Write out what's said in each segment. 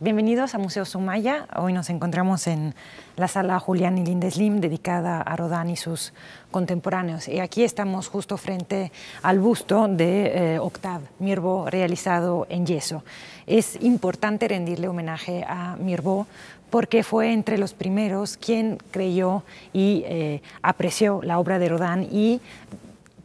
Bienvenidos a Museo Sumaya. Hoy nos encontramos en la sala Julián y Linda Slim, dedicada a Rodán y sus contemporáneos. Y aquí estamos justo frente al busto de eh, Octave Mirbeau, realizado en yeso. Es importante rendirle homenaje a Mirbeau porque fue entre los primeros quien creyó y eh, apreció la obra de Rodán y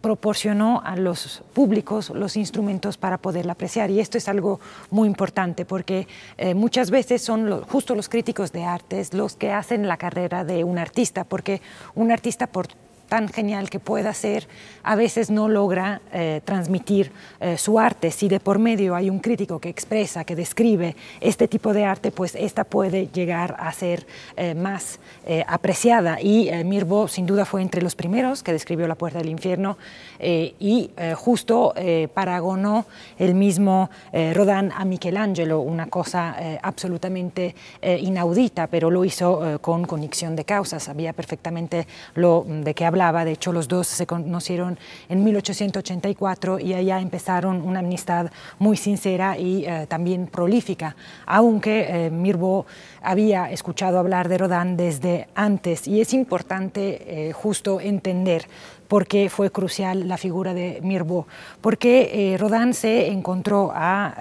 proporcionó a los públicos los instrumentos para poderla apreciar. Y esto es algo muy importante porque eh, muchas veces son los, justo los críticos de artes los que hacen la carrera de un artista, porque un artista por tan genial que pueda ser, a veces no logra eh, transmitir eh, su arte. Si de por medio hay un crítico que expresa, que describe este tipo de arte, pues esta puede llegar a ser eh, más apreciada. Y Mirbo sin duda fue entre los primeros que describió La Puerta del Infierno y justo paragonó el mismo Rodán a Michelangelo, una cosa absolutamente inaudita, pero lo hizo con conexión de causas, sabía perfectamente lo de qué hablaba. De hecho, los dos se conocieron en 1884 y allá empezaron una amistad muy sincera y eh, también prolífica, aunque eh, Mirbeau había escuchado hablar de Rodán desde antes y es importante eh, justo entender por qué fue crucial la figura de Mirbo, porque Rodán se encontró a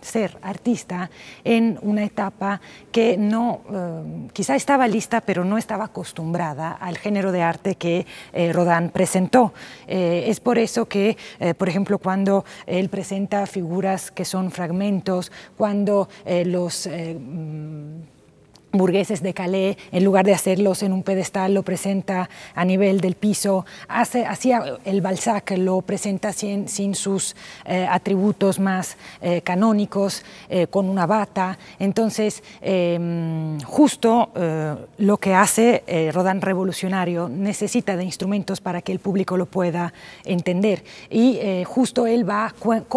ser artista en una etapa que no, quizá estaba lista, pero no estaba acostumbrada al género de arte que eh, Rodán presentó. Eh, es por eso que, eh, por ejemplo, cuando él presenta figuras que son fragmentos, cuando los burgueses de Calais, en lugar de hacerlos en un pedestal, lo presenta a nivel del piso, hace, el Balzac, lo presenta sin, sus eh, atributos más eh, canónicos, eh, con una bata. Entonces, em, justo lo que hace Rodán revolucionario necesita de instrumentos para que el público lo pueda entender. Y justo él va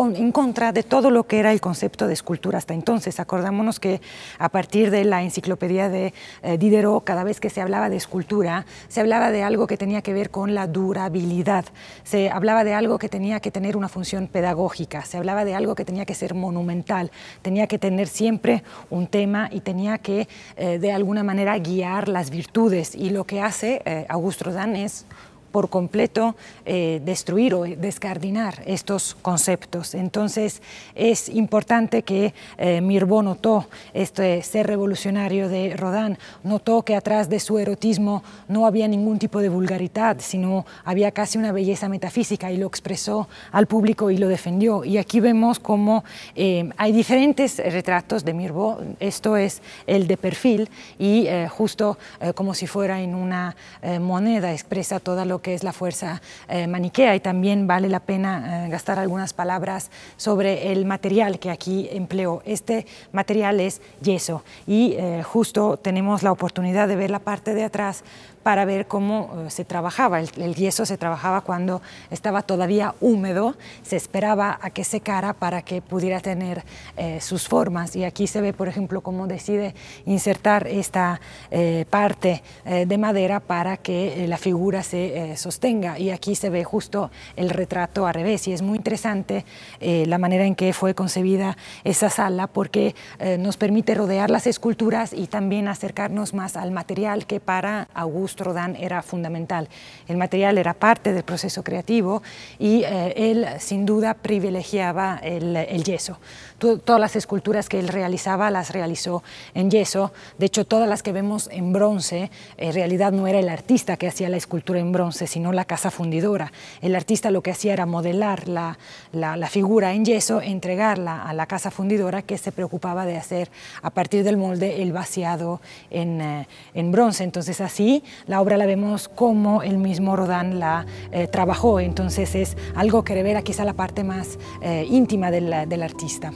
en contra de todo lo que era el concepto de escultura hasta entonces. Acordémonos que a partir de la enciclopedia, pedía de eh, Diderot, cada vez que se hablaba de escultura, se hablaba de algo que tenía que ver con la durabilidad, se hablaba de algo que tenía que tener una función pedagógica, se hablaba de algo que tenía que ser monumental, tenía que tener siempre un tema y tenía que eh, de alguna manera guiar las virtudes. Y lo que hace eh, Augusto Dan es por completo eh, destruir o descardinar estos conceptos. Entonces es importante que eh, Mirbeau notó, este ser revolucionario de Rodin, notó que atrás de su erotismo no había ningún tipo de vulgaridad, sino había casi una belleza metafísica y lo expresó al público y lo defendió. Y aquí vemos cómo eh, hay diferentes retratos de Mirbeau, esto es el de perfil y justo como si fuera en una moneda expresa toda lo que es la fuerza eh, maniquea y también vale la pena eh, gastar algunas palabras sobre el material que aquí empleó. Este material es yeso y eh, justo tenemos la oportunidad de ver la parte de atrás para ver cómo se trabajaba. El, yeso se trabajaba cuando estaba todavía húmedo, se esperaba a que secara para que pudiera tener sus formas. Y aquí se ve, por ejemplo, cómo decide insertar esta parte de madera para que la figura se eh, sostenga. Y aquí se ve justo el retrato al revés y es muy interesante eh, la manera en que fue concebida esa sala porque eh, nos permite rodear las esculturas y también acercarnos más al material que para Augusto Rodin era fundamental. El material era parte del proceso creativo y él sin duda privilegiaba el, yeso. todas las esculturas que él realizaba las realizó en yeso. De hecho, todas las que vemos en bronce, en realidad no era el artista que hacía la escultura en bronce, sino la casa fundidora. El artista lo que hacía era modelar la, la, figura en yeso, entregarla a la casa fundidora que se preocupaba de hacer a partir del molde el vaciado en, eh, en bronce. Entonces así la obra la vemos como el mismo Rodán la eh, trabajó. Entonces es algo que revela quizá la parte más eh, íntima del, del artista.